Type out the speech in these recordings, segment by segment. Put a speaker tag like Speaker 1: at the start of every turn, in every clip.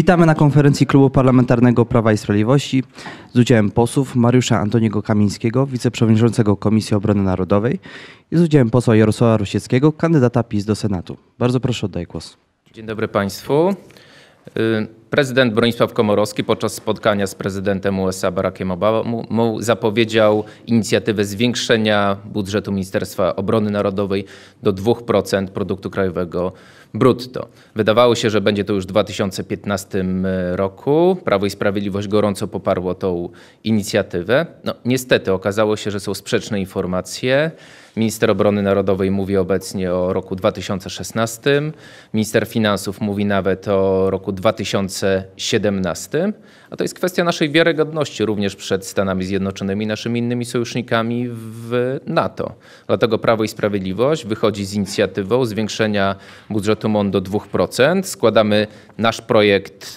Speaker 1: Witamy na konferencji Klubu Parlamentarnego Prawa i Sprawiedliwości z udziałem posłów Mariusza Antoniego Kamińskiego, wiceprzewodniczącego Komisji Obrony Narodowej i z udziałem posła Jarosława Rosieckiego, kandydata PiS do Senatu. Bardzo proszę, oddaję głos. Dzień dobry Państwu. Y, Prezydent Bronisław Komorowski podczas spotkania z prezydentem USA Barackiem Obamą zapowiedział inicjatywę zwiększenia budżetu Ministerstwa Obrony Narodowej do 2% produktu krajowego brutto. Wydawało się, że będzie to już w 2015 roku. Prawo i Sprawiedliwość gorąco poparło tą inicjatywę. No, niestety okazało się, że są sprzeczne informacje. Minister Obrony Narodowej mówi obecnie o roku 2016. Minister Finansów mówi nawet o roku 2020. 2017, a to jest kwestia naszej wiarygodności również przed Stanami Zjednoczonymi, naszymi innymi sojusznikami w NATO. Dlatego Prawo i Sprawiedliwość wychodzi z inicjatywą zwiększenia budżetu MON do 2%. Składamy nasz projekt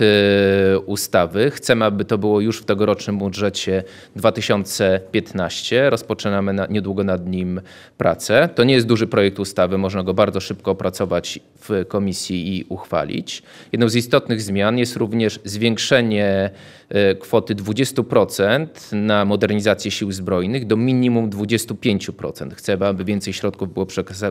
Speaker 1: y, ustawy. Chcemy, aby to było już w tegorocznym budżecie 2015. Rozpoczynamy na, niedługo nad nim pracę. To nie jest duży projekt ustawy, można go bardzo szybko opracować w komisji i uchwalić. Jedną z istotnych zmian jest jest również zwiększenie e, kwoty 20% na modernizację sił zbrojnych do minimum 25%. Chcemy, aby więcej środków było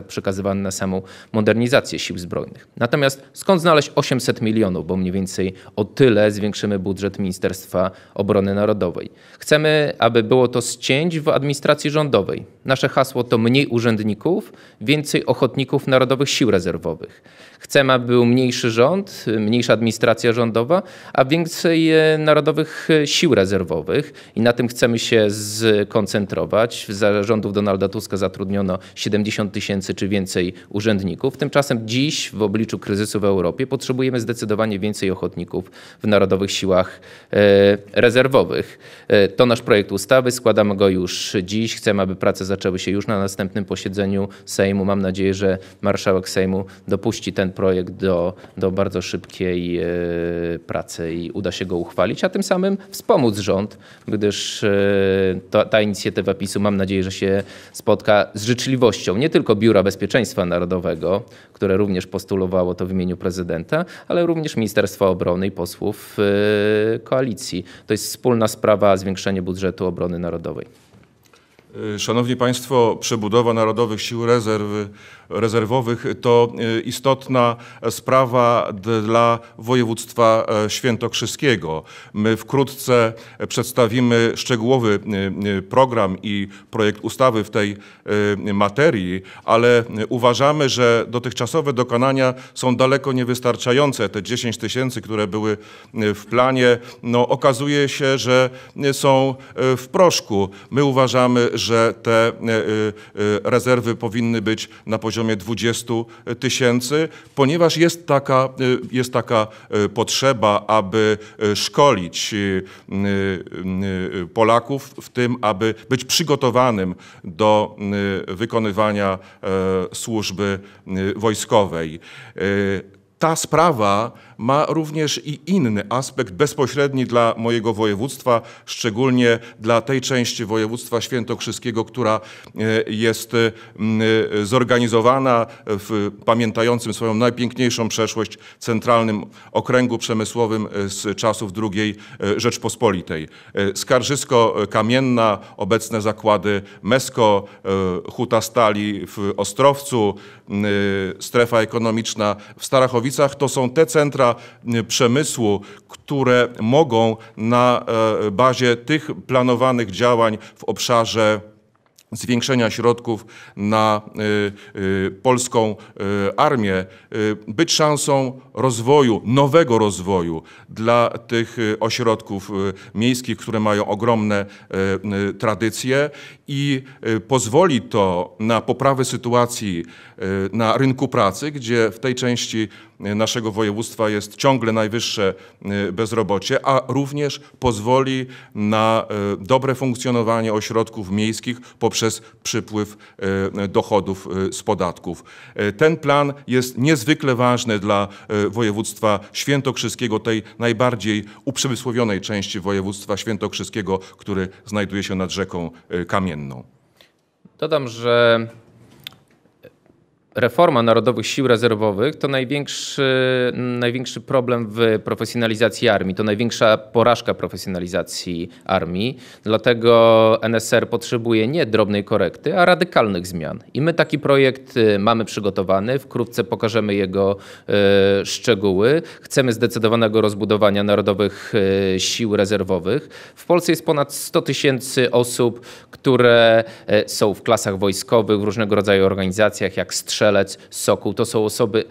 Speaker 1: przekazywane na samą modernizację sił zbrojnych. Natomiast skąd znaleźć 800 milionów, bo mniej więcej o tyle zwiększymy budżet Ministerstwa Obrony Narodowej. Chcemy, aby było to z cięć w administracji rządowej. Nasze hasło to mniej urzędników, więcej ochotników Narodowych Sił Rezerwowych. Chcemy, aby był mniejszy rząd, mniejsza administracja rządowa, a więcej e, Narodowych e, Sił Rezerwowych i na tym chcemy się skoncentrować. Za rządów Donalda Tuska zatrudniono 70 tysięcy czy więcej urzędników. Tymczasem dziś w obliczu kryzysu w Europie potrzebujemy zdecydowanie więcej ochotników w Narodowych Siłach e, Rezerwowych. To nasz projekt ustawy, składamy go już dziś. Chcemy, aby prace zaczęły się już na następnym posiedzeniu Sejmu. Mam nadzieję, że marszałek Sejmu dopuści ten projekt do, do bardzo szybkiej e, pracy i uda się go uchwalić, a tym samym wspomóc rząd, gdyż e, ta, ta inicjatywa PiSu mam nadzieję, że się spotka z życzliwością nie tylko Biura Bezpieczeństwa Narodowego, które również postulowało to w imieniu prezydenta, ale również Ministerstwa Obrony i posłów e, koalicji. To jest wspólna sprawa zwiększenie budżetu obrony narodowej.
Speaker 2: Y, szanowni Państwo, przebudowa Narodowych Sił Rezerwowych to y, istotna sprawa dla województwa e, świętokrzyskiego. My wkrótce przedstawimy szczegółowy y, program i projekt ustawy w tej materii, ale uważamy, że dotychczasowe dokonania są daleko niewystarczające. Te 10 tysięcy, które były w planie, no, okazuje się, że są w proszku. My uważamy, że te e, e, e, rezerwy powinny być na poziomie 20 tysięcy, ponieważ jest taka, jest taka potrzeba, aby szkolić Polaków w tym, aby być przygotowanym do wykonywania służby wojskowej. Ta sprawa ma również i inny aspekt bezpośredni dla mojego województwa, szczególnie dla tej części województwa świętokrzyskiego, która e, jest e, e, zorganizowana w pamiętającym swoją najpiękniejszą przeszłość centralnym okręgu przemysłowym z czasów II Rzeczpospolitej. Skarżysko-Kamienna, obecne zakłady Mesko, Huta Stali w Ostrowcu, strefa ekonomiczna w Starachowicach to są te centra, E, przemysłu, które mogą na e, bazie tych planowanych działań w obszarze zwiększenia środków na e, polską armię, być szansą rozwoju, nowego rozwoju dla tych ośrodków miejskich, które mają ogromne tradycje i pozwoli to na poprawę sytuacji na rynku pracy, gdzie w tej części naszego województwa jest ciągle najwyższe y, bezrobocie, a również pozwoli na y, dobre funkcjonowanie ośrodków miejskich poprzez przypływ y, dochodów z podatków. Ten plan jest niezwykle ważny dla województwa świętokrzyskiego, tej najbardziej uprzemysłowionej części województwa świętokrzyskiego, który znajduje się nad rzeką Kamienną.
Speaker 1: Dodam, że reforma Narodowych Sił Rezerwowych to największy, największy problem w profesjonalizacji armii, to największa porażka profesjonalizacji armii. Dlatego NSR potrzebuje nie drobnej korekty, a radykalnych zmian. I my taki projekt y, mamy przygotowany, wkrótce pokażemy jego y, szczegóły. Chcemy zdecydowanego rozbudowania Narodowych y, Sił Rezerwowych. W Polsce jest ponad 100 tysięcy osób, które są w klasach wojskowych, w różnego rodzaju organizacjach, jak strzelanie, Strzelec, Sokół. To są osoby y,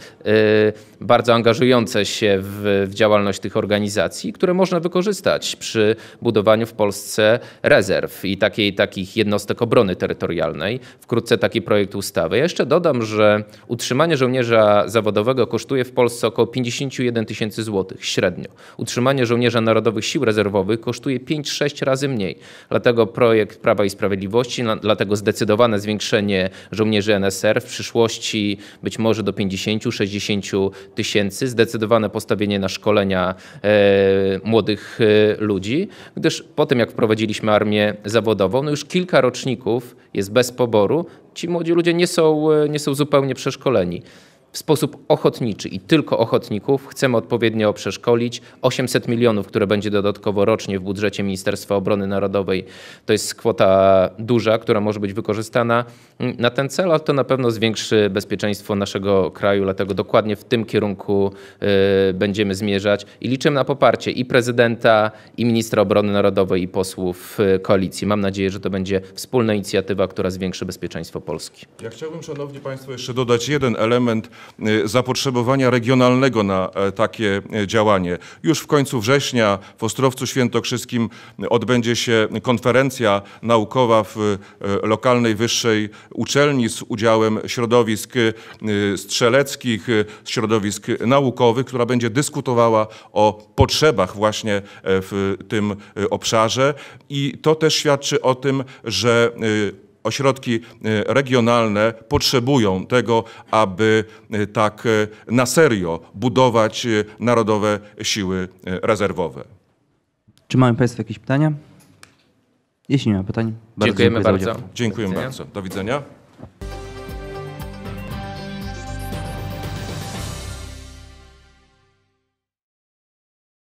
Speaker 1: bardzo angażujące się w, w działalność tych organizacji, które można wykorzystać przy budowaniu w Polsce rezerw i takiej, takich jednostek obrony terytorialnej. Wkrótce taki projekt ustawy. Ja jeszcze dodam, że utrzymanie żołnierza zawodowego kosztuje w Polsce około 51 tysięcy złotych średnio. Utrzymanie żołnierza Narodowych Sił Rezerwowych kosztuje 5-6 razy mniej. Dlatego projekt Prawa i Sprawiedliwości, dlatego zdecydowane zwiększenie żołnierzy NSR w przyszłości wartości być może do 50-60 tysięcy. Zdecydowane postawienie na szkolenia e, młodych e, ludzi, gdyż po tym jak wprowadziliśmy armię zawodową, no już kilka roczników jest bez poboru. Ci młodzi ludzie nie są, e, nie są zupełnie przeszkoleni w sposób ochotniczy i tylko ochotników chcemy odpowiednio przeszkolić. 800 milionów, które będzie dodatkowo rocznie w budżecie Ministerstwa Obrony Narodowej, to jest kwota duża, która może być wykorzystana na ten cel, ale to na pewno zwiększy bezpieczeństwo naszego kraju, dlatego dokładnie w tym kierunku y, będziemy zmierzać i liczymy na poparcie i prezydenta, i ministra obrony narodowej, i posłów y, koalicji. Mam nadzieję, że to będzie wspólna inicjatywa, która zwiększy bezpieczeństwo Polski.
Speaker 2: Ja chciałbym, Szanowni Państwo, jeszcze
Speaker 1: dodać jeden element,
Speaker 2: Y, zapotrzebowania regionalnego na e, takie e, działanie. Już w końcu września w Ostrowcu Świętokrzyskim odbędzie się konferencja naukowa w e, lokalnej wyższej uczelni z udziałem środowisk y, strzeleckich, y, środowisk naukowych, która będzie dyskutowała o potrzebach właśnie w tym obszarze i to też świadczy o tym, że ośrodki e, regionalne potrzebują tego, aby e, tak e, na serio budować narodowe siły rezerwowe.
Speaker 1: Czy mają Państwo jakieś pytania? Jeśli nie ma pytań, bardzo dziękujemy, dziękujemy bardzo.
Speaker 2: Dziękujemy bardzo. Do widzenia.